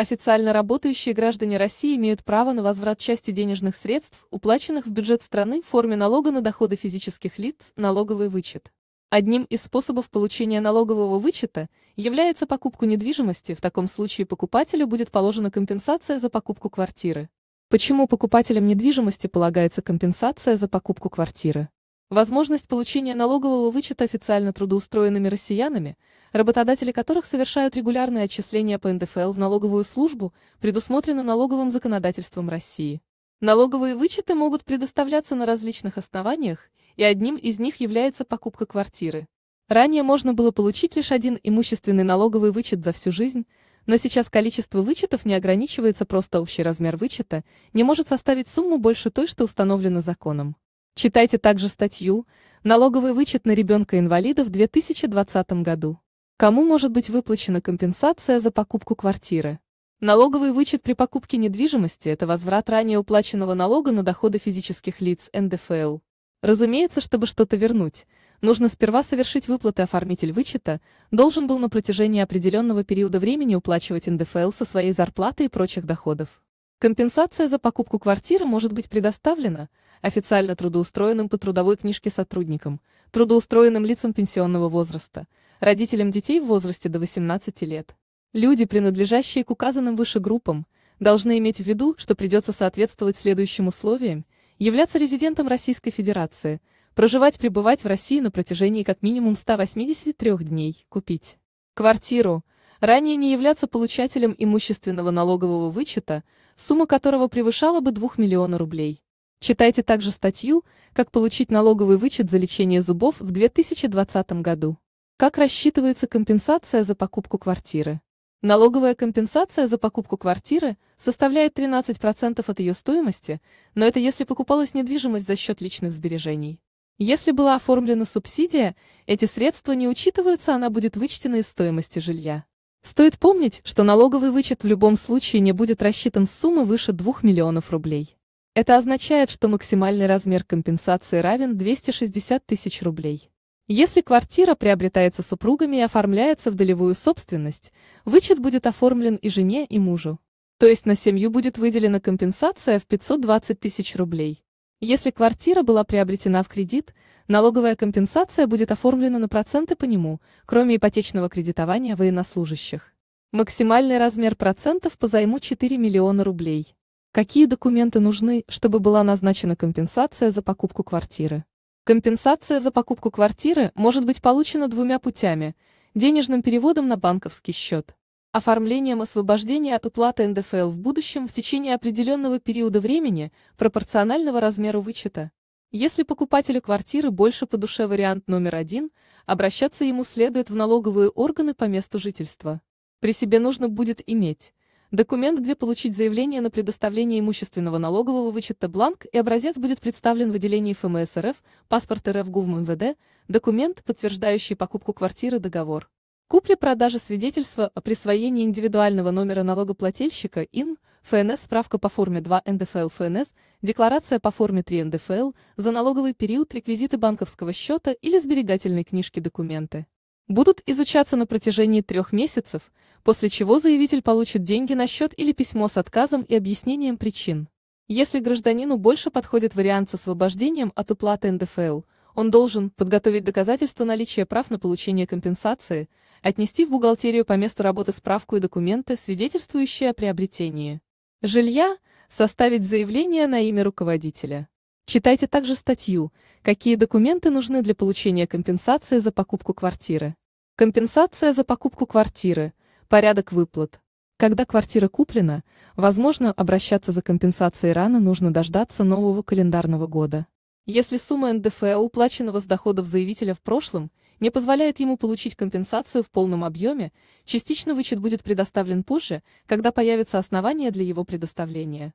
Официально работающие граждане России имеют право на возврат части денежных средств, уплаченных в бюджет страны в форме налога на доходы физических лиц, налоговый вычет. Одним из способов получения налогового вычета является покупка недвижимости, в таком случае покупателю будет положена компенсация за покупку квартиры. Почему покупателям недвижимости полагается компенсация за покупку квартиры? Возможность получения налогового вычета официально трудоустроенными россиянами, работодатели которых совершают регулярные отчисления по НДФЛ в налоговую службу, предусмотрена налоговым законодательством России. Налоговые вычеты могут предоставляться на различных основаниях, и одним из них является покупка квартиры. Ранее можно было получить лишь один имущественный налоговый вычет за всю жизнь, но сейчас количество вычетов не ограничивается, просто общий размер вычета не может составить сумму больше той, что установлена законом. Читайте также статью «Налоговый вычет на ребенка-инвалида в 2020 году». Кому может быть выплачена компенсация за покупку квартиры? Налоговый вычет при покупке недвижимости – это возврат ранее уплаченного налога на доходы физических лиц НДФЛ. Разумеется, чтобы что-то вернуть, нужно сперва совершить выплаты оформитель вычета, должен был на протяжении определенного периода времени уплачивать НДФЛ со своей зарплаты и прочих доходов. Компенсация за покупку квартиры может быть предоставлена официально трудоустроенным по трудовой книжке сотрудникам, трудоустроенным лицам пенсионного возраста, родителям детей в возрасте до 18 лет. Люди, принадлежащие к указанным выше группам, должны иметь в виду, что придется соответствовать следующим условиям, являться резидентом Российской Федерации, проживать, пребывать в России на протяжении как минимум 183 дней, купить квартиру – ранее не являться получателем имущественного налогового вычета, сумма которого превышала бы 2 миллиона рублей. Читайте также статью «Как получить налоговый вычет за лечение зубов в 2020 году». Как рассчитывается компенсация за покупку квартиры? Налоговая компенсация за покупку квартиры составляет 13% от ее стоимости, но это если покупалась недвижимость за счет личных сбережений. Если была оформлена субсидия, эти средства не учитываются, она будет вычтена из стоимости жилья. Стоит помнить, что налоговый вычет в любом случае не будет рассчитан с суммы выше 2 миллионов рублей. Это означает, что максимальный размер компенсации равен 260 тысяч рублей. Если квартира приобретается супругами и оформляется в долевую собственность, вычет будет оформлен и жене, и мужу. То есть на семью будет выделена компенсация в 520 тысяч рублей. Если квартира была приобретена в кредит, налоговая компенсация будет оформлена на проценты по нему, кроме ипотечного кредитования военнослужащих. Максимальный размер процентов по займу 4 миллиона рублей. Какие документы нужны, чтобы была назначена компенсация за покупку квартиры? Компенсация за покупку квартиры может быть получена двумя путями – денежным переводом на банковский счет Оформлением освобождения от уплаты НДФЛ в будущем в течение определенного периода времени, пропорционального размеру вычета. Если покупателю квартиры больше по душе вариант номер один, обращаться ему следует в налоговые органы по месту жительства. При себе нужно будет иметь документ, где получить заявление на предоставление имущественного налогового вычета бланк и образец будет представлен в отделении ФМС РФ, паспорт РФ ГУВ МВД, документ, подтверждающий покупку квартиры договор купли продажа свидетельства о присвоении индивидуального номера налогоплательщика ИН, ФНС справка по форме 2 НДФЛ ФНС, декларация по форме 3 НДФЛ за налоговый период реквизиты банковского счета или сберегательной книжки документы. Будут изучаться на протяжении трех месяцев, после чего заявитель получит деньги на счет или письмо с отказом и объяснением причин. Если гражданину больше подходит вариант с освобождением от уплаты НДФЛ – он должен подготовить доказательства наличия прав на получение компенсации, отнести в бухгалтерию по месту работы справку и документы, свидетельствующие о приобретении жилья, составить заявление на имя руководителя. Читайте также статью «Какие документы нужны для получения компенсации за покупку квартиры». Компенсация за покупку квартиры. Порядок выплат. Когда квартира куплена, возможно, обращаться за компенсацией рано нужно дождаться нового календарного года если сумма НДФЛ, уплаченного с доходов заявителя в прошлом, не позволяет ему получить компенсацию в полном объеме, частично вычет будет предоставлен позже, когда появятся основания для его предоставления.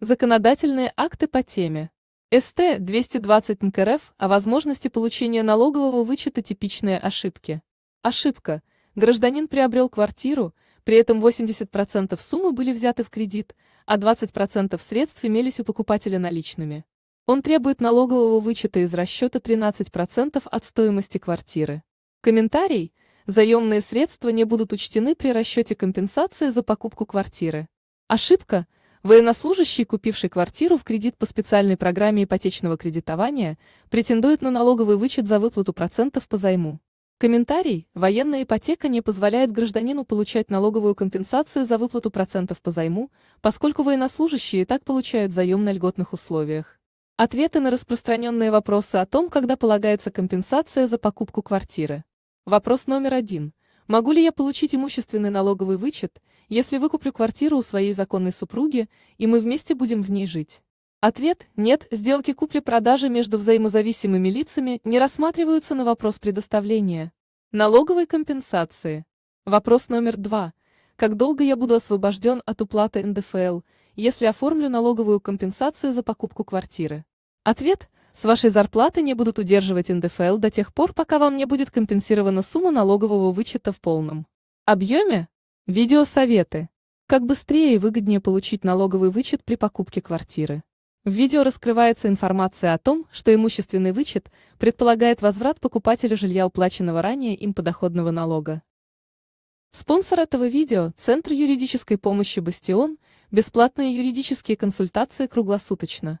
Законодательные акты по теме. СТ 220 НК РФ о возможности получения налогового вычета типичные ошибки. Ошибка. Гражданин приобрел квартиру, при этом 80% суммы были взяты в кредит, а 20% средств имелись у покупателя наличными. Он требует налогового вычета из расчета 13% от стоимости квартиры. Комментарий. Заемные средства не будут учтены при расчете компенсации за покупку квартиры. Ошибка. Военнослужащий, купивший квартиру в кредит по специальной программе ипотечного кредитования, претендует на налоговый вычет за выплату процентов по займу. Комментарий. Военная ипотека не позволяет гражданину получать налоговую компенсацию за выплату процентов по займу, поскольку военнослужащие и так получают заем на льготных условиях. Ответы на распространенные вопросы о том, когда полагается компенсация за покупку квартиры. Вопрос номер один. Могу ли я получить имущественный налоговый вычет, если выкуплю квартиру у своей законной супруги, и мы вместе будем в ней жить? Ответ – нет, сделки купли-продажи между взаимозависимыми лицами не рассматриваются на вопрос предоставления. Налоговой компенсации. Вопрос номер два. Как долго я буду освобожден от уплаты НДФЛ, если оформлю налоговую компенсацию за покупку квартиры? Ответ – с вашей зарплаты не будут удерживать НДФЛ до тех пор, пока вам не будет компенсирована сумма налогового вычета в полном объеме. Видеосоветы. Как быстрее и выгоднее получить налоговый вычет при покупке квартиры. В видео раскрывается информация о том, что имущественный вычет предполагает возврат покупателю жилья уплаченного ранее им подоходного налога. Спонсор этого видео – Центр юридической помощи «Бастион», бесплатные юридические консультации круглосуточно.